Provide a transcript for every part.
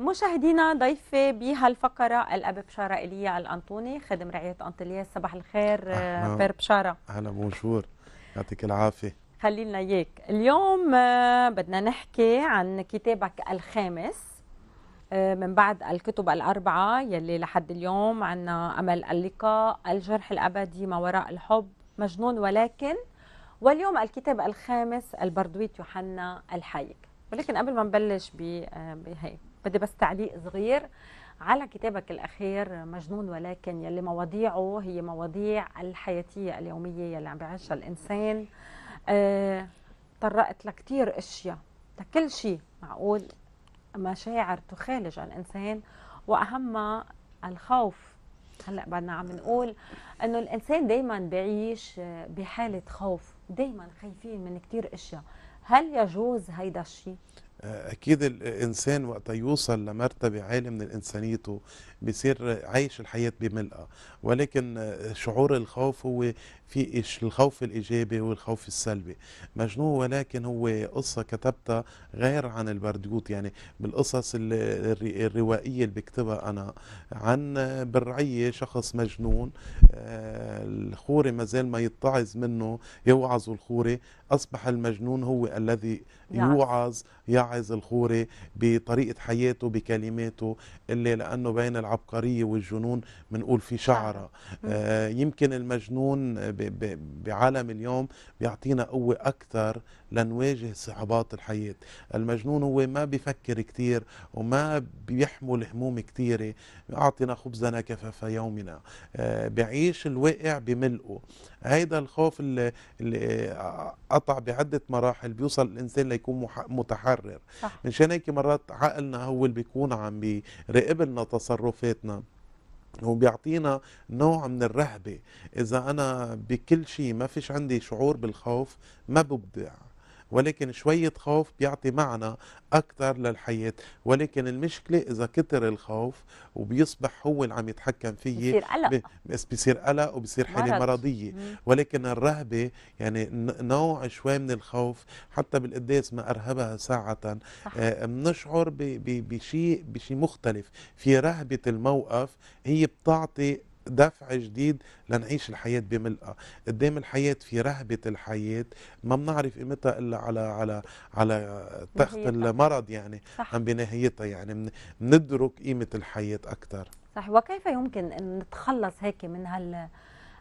مشاهدينا ضيفي بهالفقرة الأب بشارة إيليا الأنطوني خادم رعاية أنطلياس صباح الخير آه، بير بشارة أهلا بونشور يعطيك العافية خلينا لنا إياك اليوم آه، بدنا نحكي عن كتابك الخامس آه، من بعد الكتب الأربعة يلي لحد اليوم عنا أمل اللقاء الجرح الأبدي ما وراء الحب مجنون ولكن واليوم الكتاب الخامس البردويت يوحنا الحايك ولكن قبل ما نبلش بهيك بدي بس تعليق صغير على كتابك الأخير مجنون ولكن يلي مواضيعه هي مواضيع الحياتية اليومية يلي عم بيعيشها الإنسان آه، طرقت لكتير أشياء لكل شيء معقول مشاعر تخالج الإنسان وأهمها الخوف هلا بدنا عم نقول انه الانسان دائما بيعيش آه، بحاله خوف دائما خايفين من كثير اشياء هل يجوز هيدا الشيء اكيد الانسان وقت يوصل لمرتبه عاليه من انسانيته بيصير عايش الحياة بملئها ولكن شعور الخوف هو في الخوف الإيجابي والخوف السلبي مجنون ولكن هو قصة كتبتها غير عن البرديوت يعني بالقصص الروائية اللي بكتبها أنا عن برعية شخص مجنون آه، الخوري مازال ما يتعظ منه يوعظ الخوري أصبح المجنون هو الذي يوعظ يعظ الخوري بطريقة حياته بكلماته اللي لأنه بين الع... العبقرية والجنون بنقول في شعرة آه يمكن المجنون بعالم اليوم بيعطينا قوة أكثر لنواجه صعوبات الحياة المجنون هو ما بيفكر كتير وما بيحمل هموم كتيرة أعطنا خبزنا كفاف يومنا آه بعيش الواقع بملئه هيدا الخوف اللي, اللي قطع بعدة مراحل بيوصل الإنسان ليكون متحرر صح. من شان هيك مرات عقلنا هو اللي بيكون عم بيراقب لنا تصرف فاتنا وبيعطينا نوع من الرهبة إذا أنا بكل شيء ما فيش عندي شعور بالخوف ما ببدع ولكن شوية خوف بيعطي معنى أكثر للحياة ولكن المشكلة إذا كتر الخوف وبيصبح هو اللي عم يتحكم فيه بصير قلق بصير قلق وبصير حالة مرضية مم. ولكن الرهبة يعني نوع شوي من الخوف حتى بالقداس ما أرهبها ساعة بنشعر آه، بشيء بشيء مختلف في رهبة الموقف هي بتعطي دفع جديد لنعيش الحياة بملقها قدام الحياة في رهبة الحياة ما بنعرف قيمتها إلا على على على تخت المرض يعني صح. عم بنهايتها يعني بندرك قيمة الحياة أكثر صح وكيف يمكن أن نتخلص هيك من هال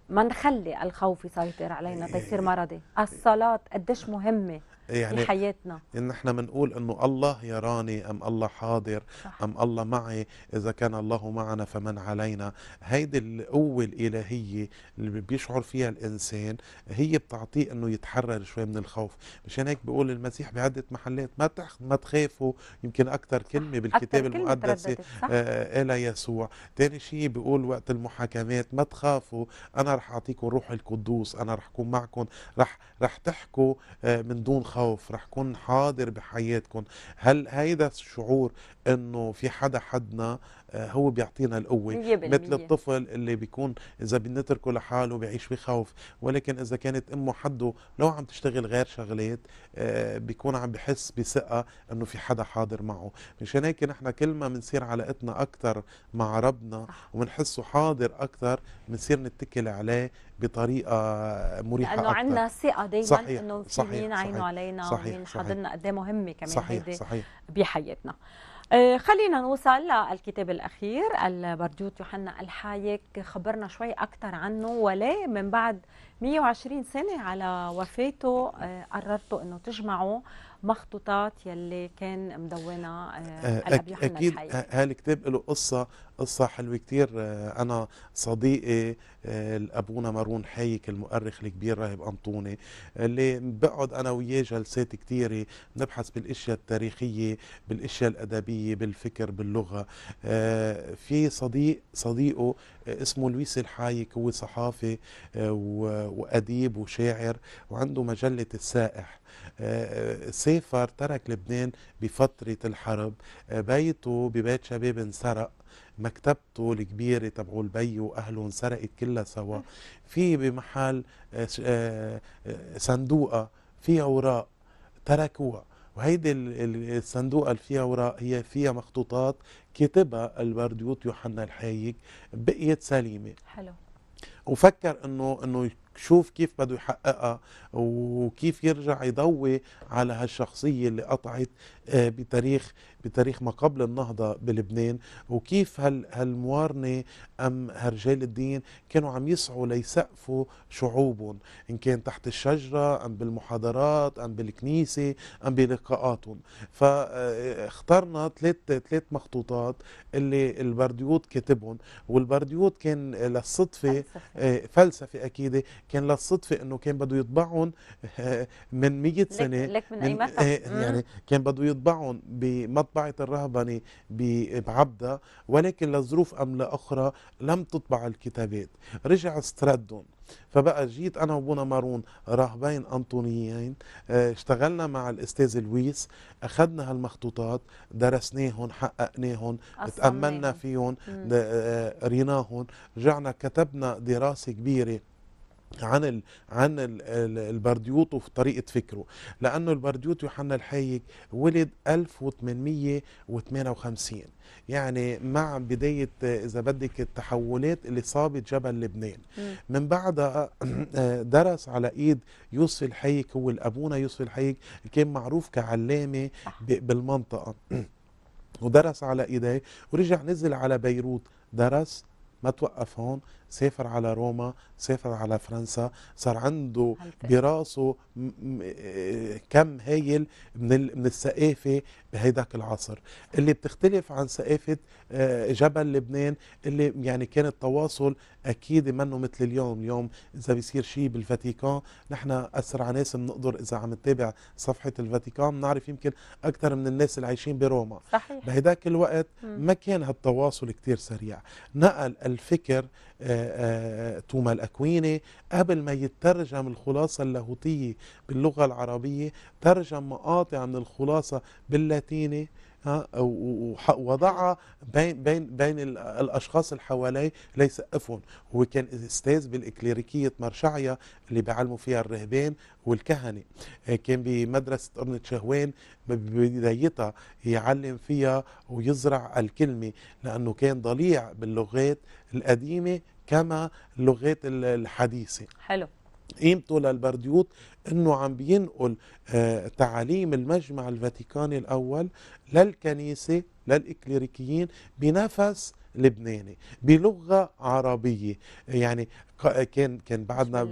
ما نخلي الخوف يسيطر علينا إيه. تيصير مرضي الصلاة قديش مهمة يعني حياتنا ان احنا بنقول انه الله يراني ام الله حاضر صح. ام الله معي اذا كان الله معنا فمن علينا هيدي القوه الالهيه اللي بيشعر فيها الانسان هي بتعطيه انه يتحرر شوي من الخوف مشان هيك بيقول المسيح بعده محلات ما تخ... ما تخافوا يمكن اكثر كلمه بالكتاب المقدس آه، الى يسوع ثاني شيء بيقول وقت المحاكمات ما تخافوا انا رح اعطيكم الروح القدوس انا رح اكون معكم رح رح تحكوا آه، من دون خوف الخوف رح يكون حاضر بحياتكم هل هيدا الشعور انه في حدا حدنا آه، هو بيعطينا القوه مثل الطفل اللي بيكون اذا بنتركه لحاله بيعيش بخوف ولكن اذا كانت امه حده لو عم تشتغل غير شغلات آه، بيكون عم بحس بثقه انه في حدا حاضر معه مشان هيك نحن كل ما بنصير علاقتنا اكثر مع ربنا وبنحسه حاضر اكثر بنصير نتكل عليه بطريقه مريحه لانه عندنا ثقه دايما انه في مين عينه علينا صحيح ومين حاضرنا قد ايه مهمه كمان صحيح صحيح بحياتنا آه، خلينا نوصل للكتاب الأخير البرديوت يوحنا الحايك خبرنا شوي أكثر عنه وليه من بعد 120 سنة على وفاته آه، قررتوا أنه تجمعوا مخطوطات يلي كان مدونها آه، آه، الأب أكيد آه، هالكتاب له قصة قصة حلوة كتير أنا صديقي الأبونا مارون حيك المؤرخ الكبير راهب أنطوني اللي بقعد أنا وياه جلسات كتيرة نبحث بالأشياء التاريخية بالأشياء الأدبية بالفكر باللغة في صديق صديقه اسمه لويس الحايك هو صحافي آه، وأديب وشاعر وعنده مجلة السائح آه، آه، سافر ترك لبنان بفترة الحرب بيته ببيت شباب انسرق مكتبته الكبيرة تبعو البي وأهله انسرقت كلها سوا في بمحل صندوقة في أوراق تركوها وهيدي الصندوقة اللي فيها وراء هي فيها مخطوطات كتبها البرديوت يوحنا الحايك بقيت سليمة حلو وفكر انه انه شوف كيف بده يحققها وكيف يرجع يضوي على هالشخصية اللي قطعت آه، بتاريخ بتاريخ ما قبل النهضة بلبنان وكيف هال هالموارنة أم هرجال الدين كانوا عم يسعوا ليسقفوا شعوبهم إن كان تحت الشجرة أم بالمحاضرات أم بالكنيسة أم بلقاءاتهم فاخترنا ثلاث ثلاث مخطوطات اللي البرديوت كاتبهم والبرديوت كان للصدفة فلسفة آه، أكيدة كان للصدفة أنه كان بده يطبعهم آه، من 100 سنة لك من, أي مثل؟ آه، يعني كان بده يطبعهم بمطبع طبعت الرهبنة بعبدة ولكن لظروف أم لأخرى لم تطبع الكتابات رجع استردون فبقى جيت انا وبونا مارون راهبين انطونيين آه، اشتغلنا مع الاستاذ لويس اخذنا هالمخطوطات درسناهم حققناهم تاملنا فيهم آه، ريناهم رجعنا كتبنا دراسه كبيره عن ال عن البرديوط البرديوت وفي طريقه فكره لانه البرديوت يوحنا الحايك ولد 1858 يعني مع بدايه اذا بدك التحولات اللي صابت جبل لبنان من بعدها آه، آه، درس على ايد يوسف الحايك هو الابونا يوسف الحايك كان معروف كعلامه بالمنطقه ودرس على ايديه ورجع نزل على بيروت درس ما توقف هون سافر على روما سافر على فرنسا صار عنده براسه آه، كم هايل من من الثقافه بهيداك العصر اللي بتختلف عن ثقافه آه، جبل لبنان اللي يعني كان التواصل اكيد منه مثل اليوم اليوم اذا بيصير شيء بالفاتيكان نحن اسرع ناس بنقدر اذا عم نتابع صفحه الفاتيكان بنعرف يمكن اكثر من الناس اللي عايشين بروما صحيح بهداك الوقت ما كان هالتواصل كتير سريع نقل الفكر آه، آه، توما الأكويني قبل ما يترجم الخلاصة اللاهوتية باللغة العربية ترجم مقاطع من الخلاصة باللاتيني ووضعها بين بين بين الاشخاص اللي حواليه ليسقفهم هو كان استاذ بالاكليريكيه مرشعيه اللي بيعلموا فيها الرهبان والكهنه آه، كان بمدرسه قرنة شهوان ببدايتها يعلم فيها ويزرع الكلمه لانه كان ضليع باللغات القديمه كما اللغات الحديثه حلو قيمته للبرديوت انه عم بينقل آه، تعاليم المجمع الفاتيكاني الاول للكنيسه للإكليريكيين بنفس لبناني بلغه عربيه يعني كان كان بعدنا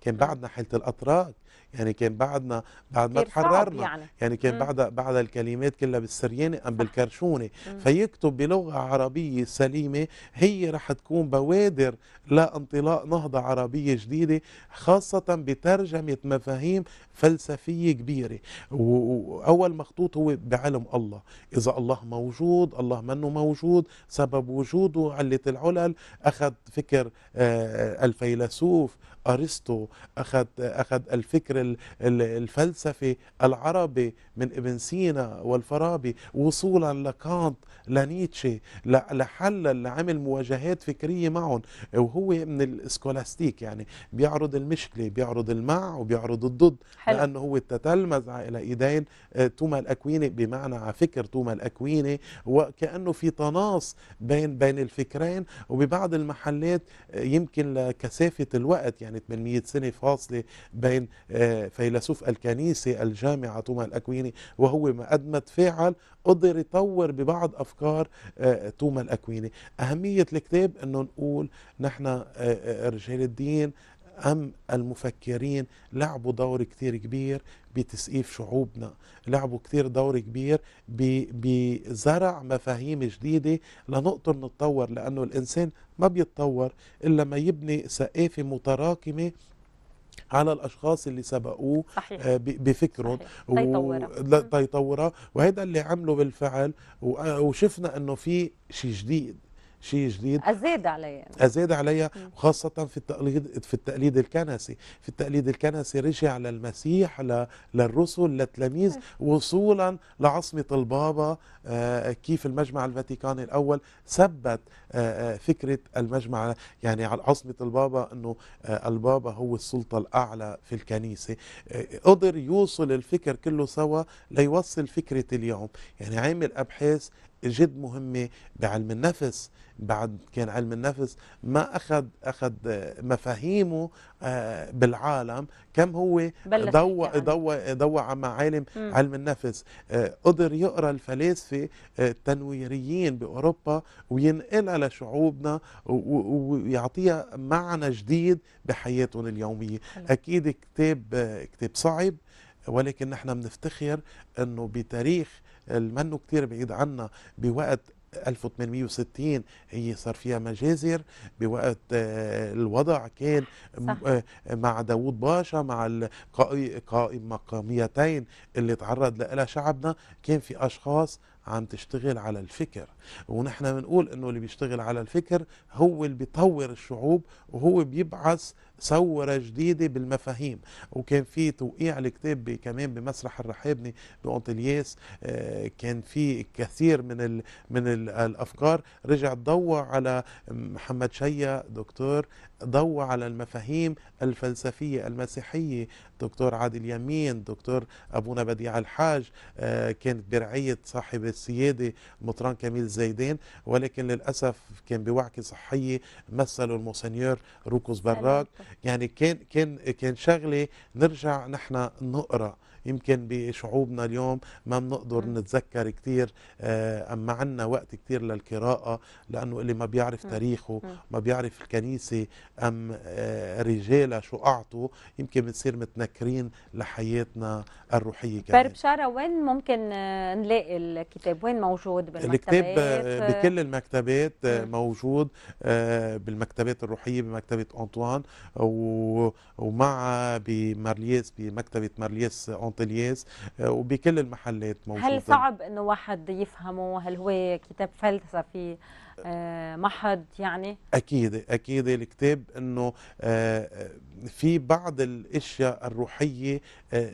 كان بعدنا حاله الاتراك يعني كان بعدنا بعد ما تحررنا يعني. يعني كان مم. بعد بعد الكلمات كلها بالسريانه ام بالكرشونه فيكتب بلغه عربيه سليمه هي رح تكون بوادر لانطلاق نهضه عربيه جديده خاصه بترجمه مفاهيم فلسفيه كبيره واول مخطوط هو بعلم الله اذا الله موجود الله منه موجود سبب وجوده علة العلل اخذ فكر آه، الفيلسوف ارسطو اخذ اخذ الفكر الفلسفي العربي من ابن سينا والفارابي وصولا لكانت لنيتشه لحلل لعمل مواجهات فكريه معهم وهو من السكولاستيك يعني بيعرض المشكله بيعرض المع وبيعرض الضد حلو. لانه هو تتلمذ على ايدين آه، توما الاكويني بمعنى على فكر توما الاكويني وكانه في تناص بين بين الفكرين وببعض المحلات آه، يمكن لكثافه الوقت يعني 800 سنة فاصلة بين آه، فيلسوف الكنيسة الجامعة توما الأكويني وهو ما قد ما تفاعل قدر يطور ببعض أفكار آه، توما الأكويني أهمية الكتاب أنه نقول نحن آه، رجال الدين أم المفكرين لعبوا دور كثير كبير بتسقيف شعوبنا لعبوا كثير دور كبير بزرع مفاهيم جديدة لنقدر نتطور لأنه الإنسان ما بيتطور إلا ما يبني سقافة متراكمة على الاشخاص اللي سبقوه آه، صحيح. بفكرهم تيطورها و... وهذا اللي عمله بالفعل وشفنا انه في شيء جديد شيء جديد أزيد عليها أزيد عليها وخاصه في التقليد في التقليد الكنسي في التقليد الكنسي رجع للمسيح للرسل للتلاميذ وصولا لعصمة البابا آه، كيف المجمع الفاتيكاني الأول ثبت آه، آه، فكرة المجمع يعني على عصمة البابا أنه البابا هو السلطة الأعلى في الكنيسة قدر يوصل الفكر كله سوا ليوصل فكرة اليوم يعني عامل أبحاث جد مهمة بعلم النفس بعد كان علم النفس ما أخذ أخذ مفاهيمه آه، بالعالم كم هو ضوى ضوى ضوى على معالم علم النفس آه، قدر يقرأ الفلاسفة آه، التنويريين بأوروبا وينقلها لشعوبنا ويعطيها معنى جديد بحياتهم اليومية أكيد كتاب كتاب صعب ولكن نحن بنفتخر أنه بتاريخ المنو كتير بعيد عنا بوقت 1860 هي صار فيها مجازر بوقت آه، الوضع كان صح. آه، مع داوود باشا مع قائم مقاميتين اللي تعرض لها شعبنا كان في اشخاص عم تشتغل على الفكر ونحن بنقول انه اللي بيشتغل على الفكر هو اللي بيطور الشعوب وهو بيبعث ثورة جديدة بالمفاهيم وكان في توقيع الكتاب كمان بمسرح الرحابني بأونتلياس آه، كان في كثير من ال من ال الأفكار رجع ضوى على محمد شيا دكتور ضوى على المفاهيم الفلسفية المسيحية دكتور عادل يمين دكتور أبونا بديع الحاج آه، كانت برعية صاحب السيادة مطران كميل زيدين ولكن للأسف كان بوعكة صحية مثلوا المونسنيور روكوس براك يعني كان كان كان شغلة نرجع نحن نقرأ يمكن بشعوبنا اليوم ما بنقدر نتذكر كثير آه، اما عندنا وقت كثير للقراءه لانه اللي ما بيعرف تاريخه ما بيعرف الكنيسه ام آه، رجالها شو اعطوا يمكن بنصير متنكرين لحياتنا الروحيه طيب، كمان بشاره وين ممكن آه، نلاقي الكتاب وين موجود بالمكتبات الكتاب بكل المكتبات موجود بالمكتبات الروحيه بمكتبه انطوان ومع بمارليس بمكتبه مارليس انطوان الياس آه، وبكل المحلات موجوده هل صعب انه واحد يفهمه هل هو كتاب فلسفي آه، محض يعني اكيد اكيد الكتاب انه آه، في بعض الاشياء الروحيه آه،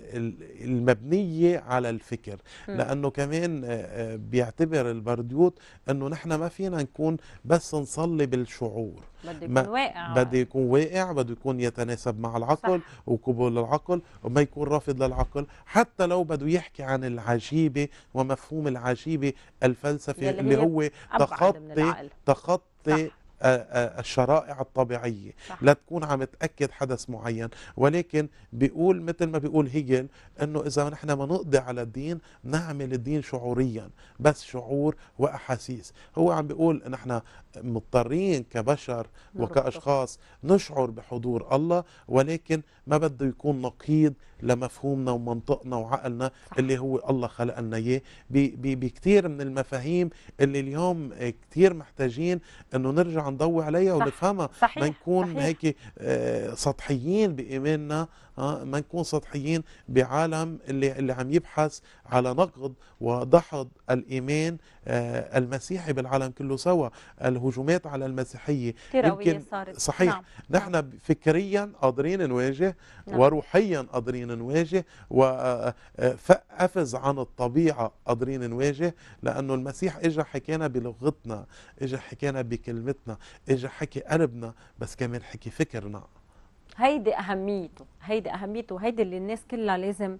المبنيه على الفكر لانه كمان آه، آه، بيعتبر البرديوت انه نحن ما فينا نكون بس نصلي بالشعور بده يكون واقع بده يكون واقع بده يكون يتناسب مع العقل صح. وقبول العقل وما يكون رافض للعقل حتى لو بده يحكي عن العجيبه ومفهوم العجيبه الفلسفي اللي, اللي هو تخطي تخطي آه، آه، الشرائع الطبيعيه صح. لا تكون عم تاكد حدث معين ولكن بيقول مثل ما بيقول هيجل انه اذا نحن ما نقضي على الدين نعمل الدين شعوريا بس شعور واحاسيس هو عم بيقول نحن مضطرين كبشر وكاشخاص نشعر بحضور الله ولكن ما بده يكون نقيض لمفهومنا ومنطقنا وعقلنا صح. اللي هو الله خلق لنا اياه بكثير من المفاهيم اللي اليوم كثير محتاجين انه نرجع نضوي عليها ونفهمها ما نكون هيك آه، سطحيين بايماننا ما نكون سطحيين بعالم اللي اللي عم يبحث على نقد ودحض الايمان آه، المسيحي بالعالم كله سوا الهجومات على المسيحيه يمكن صارت. صحيح نعم،, نعم. نحن فكريا قادرين نواجه نعم. وروحيا قادرين نواجه وفقفز آه، آه، عن الطبيعه قادرين نواجه لانه المسيح اجى حكينا بلغتنا اجى حكينا بكلمتنا اجى حكي قلبنا بس كمان حكي فكرنا هيدي اهميته هيدي اهميته هيدي اللي الناس كلها لازم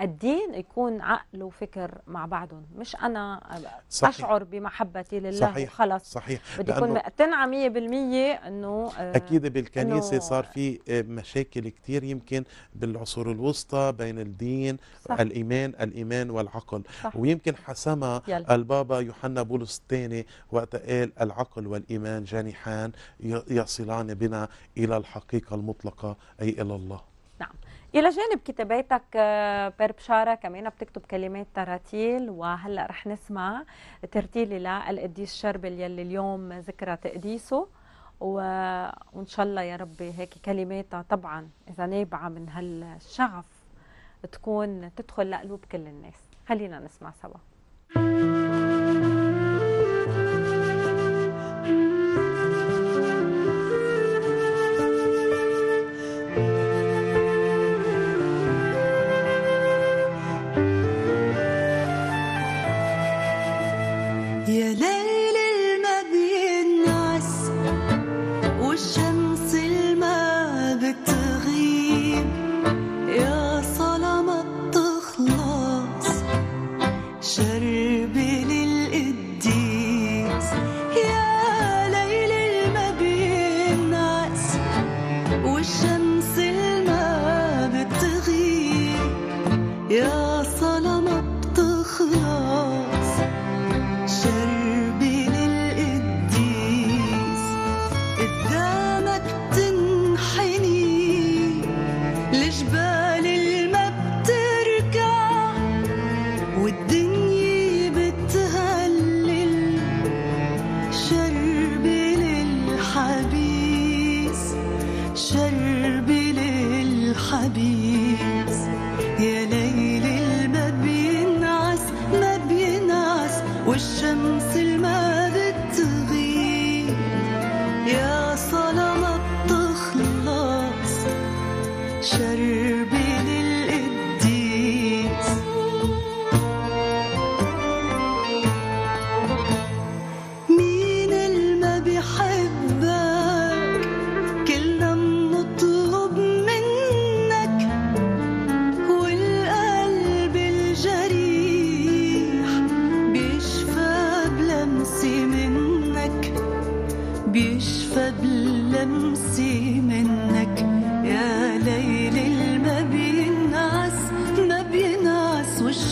الدين آه، يكون عقل وفكر مع بعضهم مش انا آه، صحيح. اشعر بمحبتي لله صحيح. وخلص صحيح بدي اكون مقتنعه 100% انه آه، اكيد بالكنيسه إنو صار في مشاكل كثير يمكن بالعصور الوسطى بين الدين صح. الايمان الايمان والعقل صح. ويمكن حسمها البابا يوحنا بولس الثاني وقت قال العقل والايمان جانحان يصلان بنا الى الحقيقه المطلقه اي الى الله نعم الى جانب كتاباتك بربشاره آه، كمان بتكتب كلمات تراتيل وهلا رح نسمع ترتيل للقديس شربل يلي اليوم ذكرى تقديسه وان شاء الله يا ربي هيك كلماتها طبعا اذا نابعه من هالشغف تكون تدخل لقلوب كل الناس خلينا نسمع سوا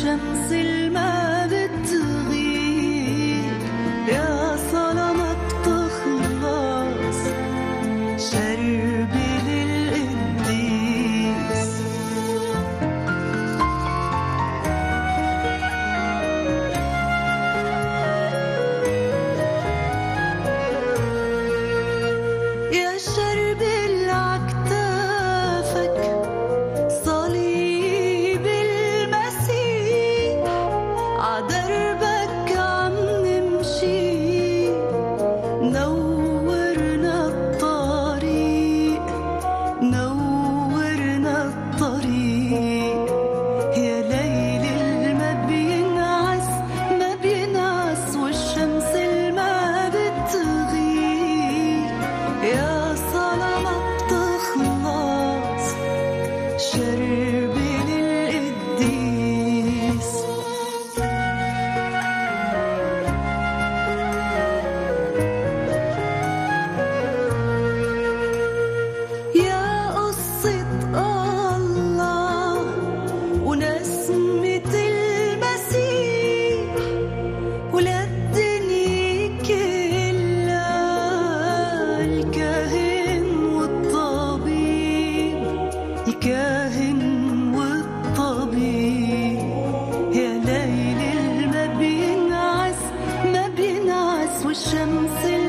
生死。ocean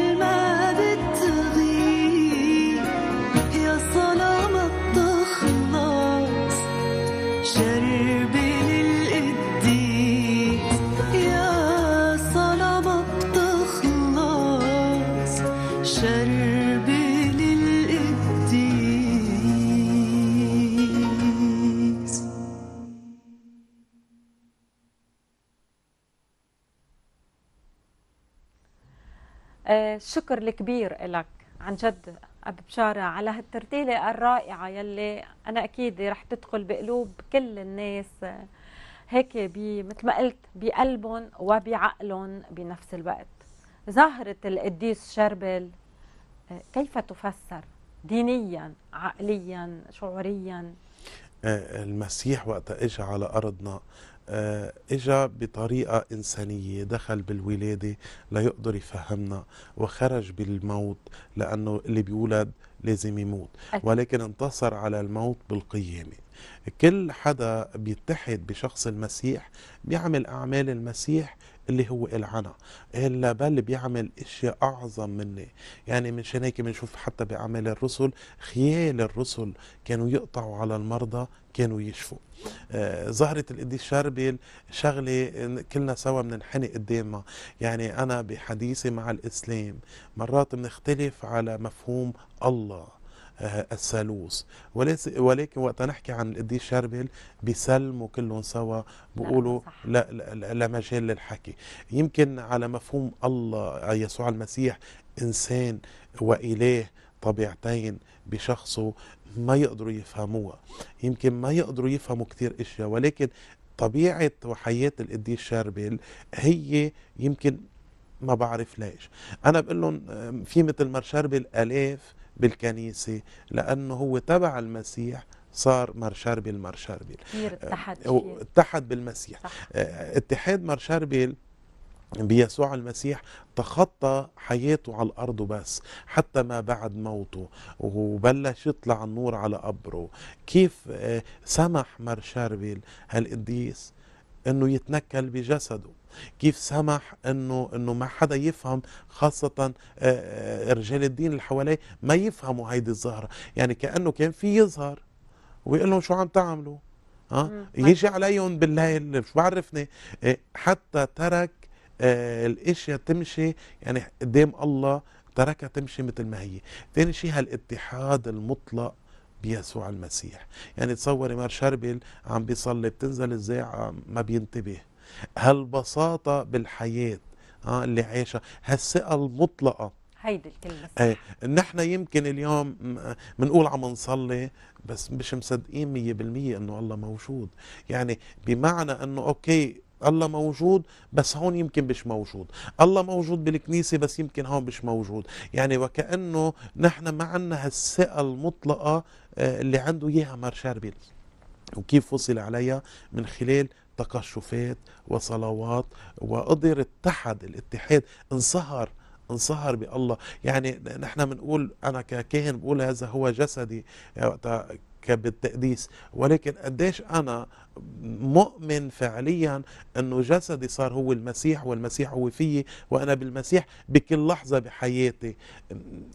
الشكر الكبير لك عن جد أبو بشارة على هالترتيلة الرائعة يلي أنا أكيد رح تدخل بقلوب كل الناس هيك مثل ما قلت بقلبهم وبعقلهم بنفس الوقت ظاهرة القديس شربل كيف تفسر دينيا عقليا شعوريا آه، المسيح وقت اجى على ارضنا آه، اجا بطريقة إنسانية دخل بالولادة ليقدر يفهمنا وخرج بالموت لأنه اللي بيولد لازم يموت ولكن انتصر على الموت بالقيامة كل حدا بيتحد بشخص المسيح بيعمل أعمال المسيح اللي هو العنا إلا بل بيعمل اشياء اعظم مني يعني منشان هيك بنشوف حتى باعمال الرسل خيال الرسل كانوا يقطعوا على المرضى كانوا يشفوا ظهرة آه، القديس شربل شغلة كلنا سوا بننحني قدامها يعني أنا بحديثي مع الإسلام مرات بنختلف على مفهوم الله آه، الثالوث ولكن وقت نحكي عن القديس شربل بيسلموا كلهم سوا بيقولوا لا, لا, لا, لا مجال للحكي يمكن على مفهوم الله آه، يسوع المسيح انسان واله طبيعتين بشخصه ما يقدروا يفهموها يمكن ما يقدروا يفهموا كثير اشياء ولكن طبيعة وحياة القديس شاربيل هي يمكن ما بعرف ليش انا بقول لهم في مثل مرشربل الاف إيه بالكنيسه لانه هو تبع المسيح صار مرشربل مرشربل اتحد آه، اتحد بالمسيح صح. آه، اتحاد مرشربل بيسوع المسيح تخطى حياته على الأرض بس حتى ما بعد موته وبلش يطلع النور على قبره كيف آه، سمح مار شاربيل هالقديس انه يتنكل بجسده كيف سمح انه انه ما حدا يفهم خاصه آه، آه، رجال الدين اللي حواليه ما يفهموا هيدي الظاهره يعني كانه كان في يظهر ويقول لهم شو عم تعملوا ها يجي عليهم بالليل شو بعرفني حتى ترك آه، الاشياء تمشي يعني قدام الله تركها تمشي مثل ما هي ثاني شيء هالاتحاد المطلق بيسوع المسيح يعني تصوري مار شربل عم بيصلي بتنزل الزاعة آه، ما بينتبه هالبساطة بالحياة آه اللي عايشها هالثقة المطلقة هيدي الكلمة آه نحن يمكن اليوم بنقول آه، عم نصلي بس مش مصدقين 100% انه الله موجود يعني بمعنى انه اوكي الله موجود بس هون يمكن مش موجود الله موجود بالكنيسة بس يمكن هون مش موجود يعني وكأنه نحن ما عندنا هالثقة المطلقة آه، اللي عنده إياها مار وكيف وصل عليها من خلال تقشفات وصلوات وقدر اتحد الاتحاد انصهر انصهر بالله يعني نحن بنقول انا ككاهن بقول هذا هو جسدي وقتها بالتقديس ولكن قديش أنا مؤمن فعليا أنه جسدي صار هو المسيح والمسيح هو فيي وأنا بالمسيح بكل لحظة بحياتي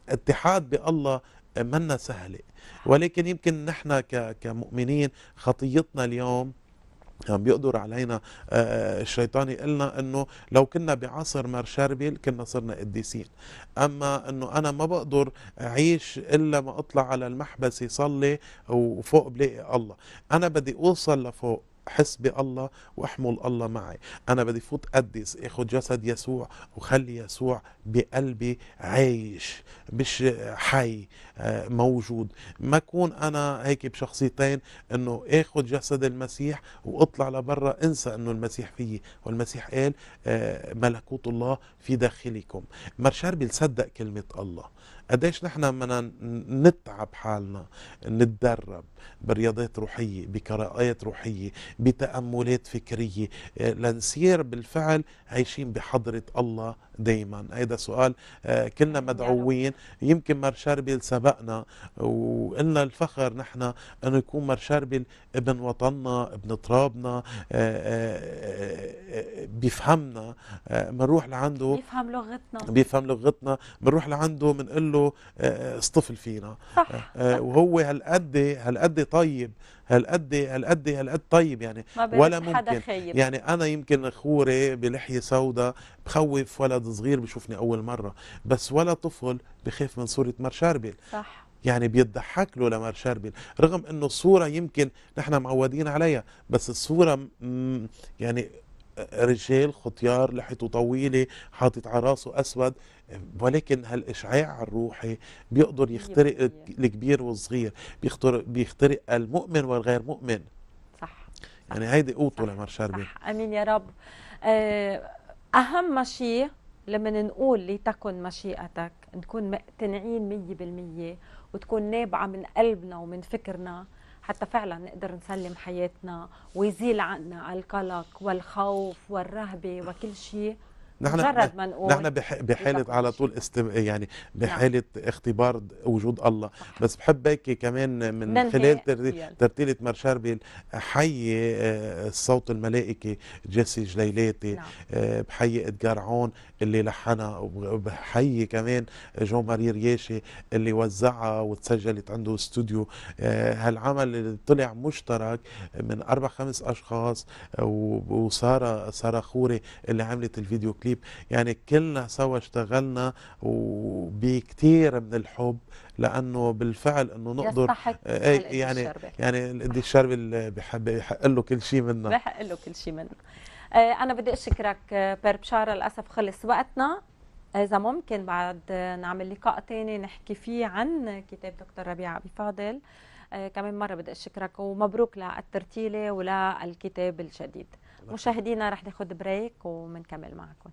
اتحاد بالله منا سهلة ولكن يمكن نحن كمؤمنين خطيتنا اليوم يعني بيقدر علينا آه، آه، الشيطان يقلنا انه لو كنا بعصر مار شاربيل كنا صرنا قديسين اما انه انا ما بقدر اعيش الا ما اطلع على المحبس يصلي وفوق بلاقي الله انا بدي اوصل لفوق احس بالله واحمل الله معي انا بدي فوت قدس اخد جسد يسوع وخلي يسوع بقلبي عايش مش حي آه، موجود ما اكون انا هيك بشخصيتين انه اخد جسد المسيح واطلع لبرا انسى انه المسيح فيي والمسيح قال آه، ملكوت الله في داخلكم مرشار بيصدق كلمة الله قديش نحن بدنا نتعب حالنا نتدرب برياضات روحية بقراءات روحية بتأملات فكرية آه، لنصير بالفعل عايشين بحضرة الله دايما هيدا سؤال آه، كنا مدعوين يمكن مر شربل سبقنا وقلنا الفخر نحن أنه يكون مر شربل ابن وطننا ابن ترابنا آه، بيفهمنا بنروح لعنده بيفهم لغتنا بيفهم لغتنا بنروح لعنده بنقول له نفسه اصطفل آه، آه، فينا صح. آه، وهو هالقد هالقد طيب هالقد هالقد هالقد طيب يعني ولا ممكن خيب. يعني انا يمكن خوري بلحيه سوداء بخوف ولد صغير بشوفني اول مره بس ولا طفل بخاف من صوره مار شربل صح يعني بيضحك له لمار شربل رغم انه الصوره يمكن نحن معودين عليها بس الصوره يعني رجال ختيار لحيته طويله حاطط على راسه اسود ولكن هالاشعاع الروحي بيقدر يخترق الكبير والصغير بيخترق بيخترق المؤمن والغير مؤمن صح يعني هيدي قوته لعمر شربي امين يا رب آه، اهم شيء لما نقول لتكن مشيئتك نكون مقتنعين 100% وتكون نابعه من قلبنا ومن فكرنا حتى فعلا نقدر نسلم حياتنا ويزيل عنا القلق والخوف والرهبة وكل شيء نحن مجرد ما نقول نحن بحاله على طول استم... يعني نعم. بحاله نعم. اختبار وجود الله بس بحب هيك كمان من خلال ترتيله مر شربل حيي الصوت آه، الملائكي جيسي جليلاتي نعم. آه، بحيي ادجار عون اللي لحنها وبحيي كمان جون ماري رياشي اللي وزعها وتسجلت عنده استوديو آه، هالعمل اللي طلع مشترك من اربع خمس اشخاص وساره ساره خوري اللي عملت الفيديو كليب الصليب يعني كلنا سوا اشتغلنا وبكتير من الحب لانه بالفعل انه نقدر آه،, آه يعني يعني القدي الشربي اللي بحب بحق له كل شيء منا بحق له كل شيء منا آه انا بدي اشكرك آه، بير بشاره للاسف خلص وقتنا اذا ممكن بعد آه، نعمل لقاء ثاني نحكي فيه عن كتاب دكتور ربيع ابي فاضل آه كمان مره بدي اشكرك ومبروك للترتيله وللكتاب الجديد مشاهدينا رح ناخد بريك ومنكمل معكم